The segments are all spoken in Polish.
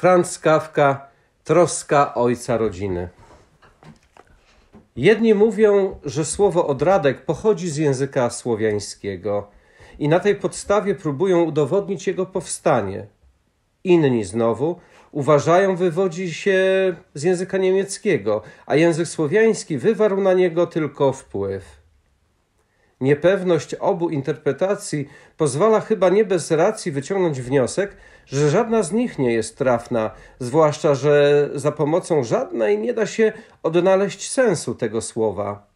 Franz Kafka, troska ojca rodziny. Jedni mówią, że słowo odradek pochodzi z języka słowiańskiego i na tej podstawie próbują udowodnić jego powstanie. Inni znowu uważają, wywodzi się z języka niemieckiego, a język słowiański wywarł na niego tylko wpływ. Niepewność obu interpretacji pozwala chyba nie bez racji wyciągnąć wniosek, że żadna z nich nie jest trafna, zwłaszcza że za pomocą żadnej nie da się odnaleźć sensu tego słowa.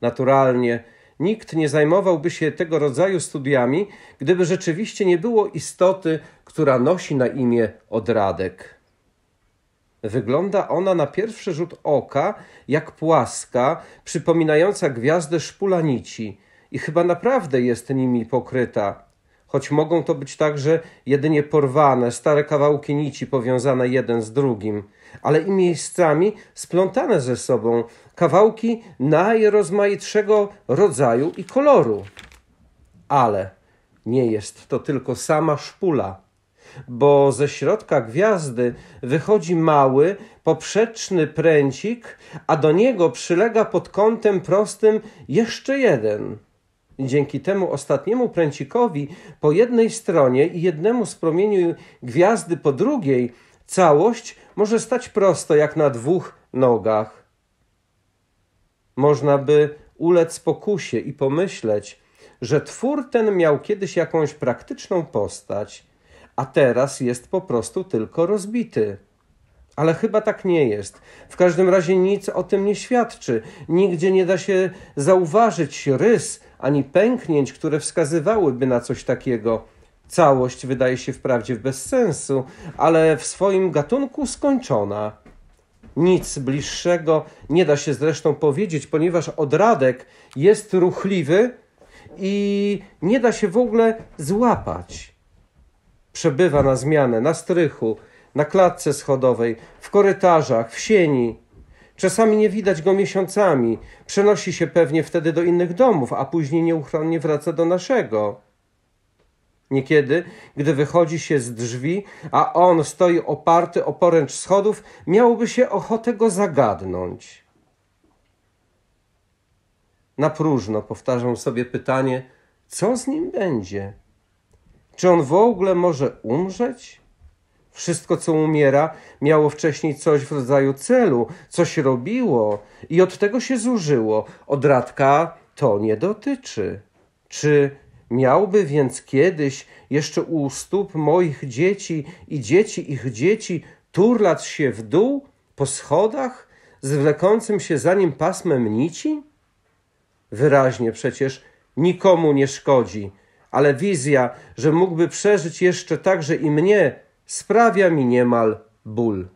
Naturalnie, nikt nie zajmowałby się tego rodzaju studiami, gdyby rzeczywiście nie było istoty, która nosi na imię odradek. Wygląda ona na pierwszy rzut oka jak płaska, przypominająca gwiazdę szpulanici i chyba naprawdę jest nimi pokryta, choć mogą to być także jedynie porwane, stare kawałki nici powiązane jeden z drugim, ale i miejscami splątane ze sobą, kawałki najrozmaitszego rodzaju i koloru. Ale nie jest to tylko sama szpula – bo ze środka gwiazdy wychodzi mały, poprzeczny pręcik, a do niego przylega pod kątem prostym jeszcze jeden. Dzięki temu ostatniemu pręcikowi po jednej stronie i jednemu z promieniu gwiazdy po drugiej, całość może stać prosto jak na dwóch nogach. Można by ulec pokusie i pomyśleć, że twór ten miał kiedyś jakąś praktyczną postać – a teraz jest po prostu tylko rozbity. Ale chyba tak nie jest. W każdym razie nic o tym nie świadczy. Nigdzie nie da się zauważyć rys ani pęknięć, które wskazywałyby na coś takiego. Całość wydaje się wprawdzie bez sensu, ale w swoim gatunku skończona. Nic bliższego nie da się zresztą powiedzieć, ponieważ odradek jest ruchliwy i nie da się w ogóle złapać przebywa na zmianę, na strychu, na klatce schodowej, w korytarzach, w sieni. Czasami nie widać go miesiącami, przenosi się pewnie wtedy do innych domów, a później nieuchronnie wraca do naszego. Niekiedy, gdy wychodzi się z drzwi, a on stoi oparty o poręcz schodów, miałoby się ochotę go zagadnąć. Na próżno powtarzam sobie pytanie, co z nim będzie? Czy on w ogóle może umrzeć? Wszystko, co umiera, miało wcześniej coś w rodzaju celu, coś robiło i od tego się zużyło. Od radka to nie dotyczy. Czy miałby więc kiedyś jeszcze u stóp moich dzieci i dzieci ich dzieci turlać się w dół po schodach z wlekącym się za nim pasmem nici? Wyraźnie przecież nikomu nie szkodzi ale wizja, że mógłby przeżyć jeszcze także i mnie, sprawia mi niemal ból.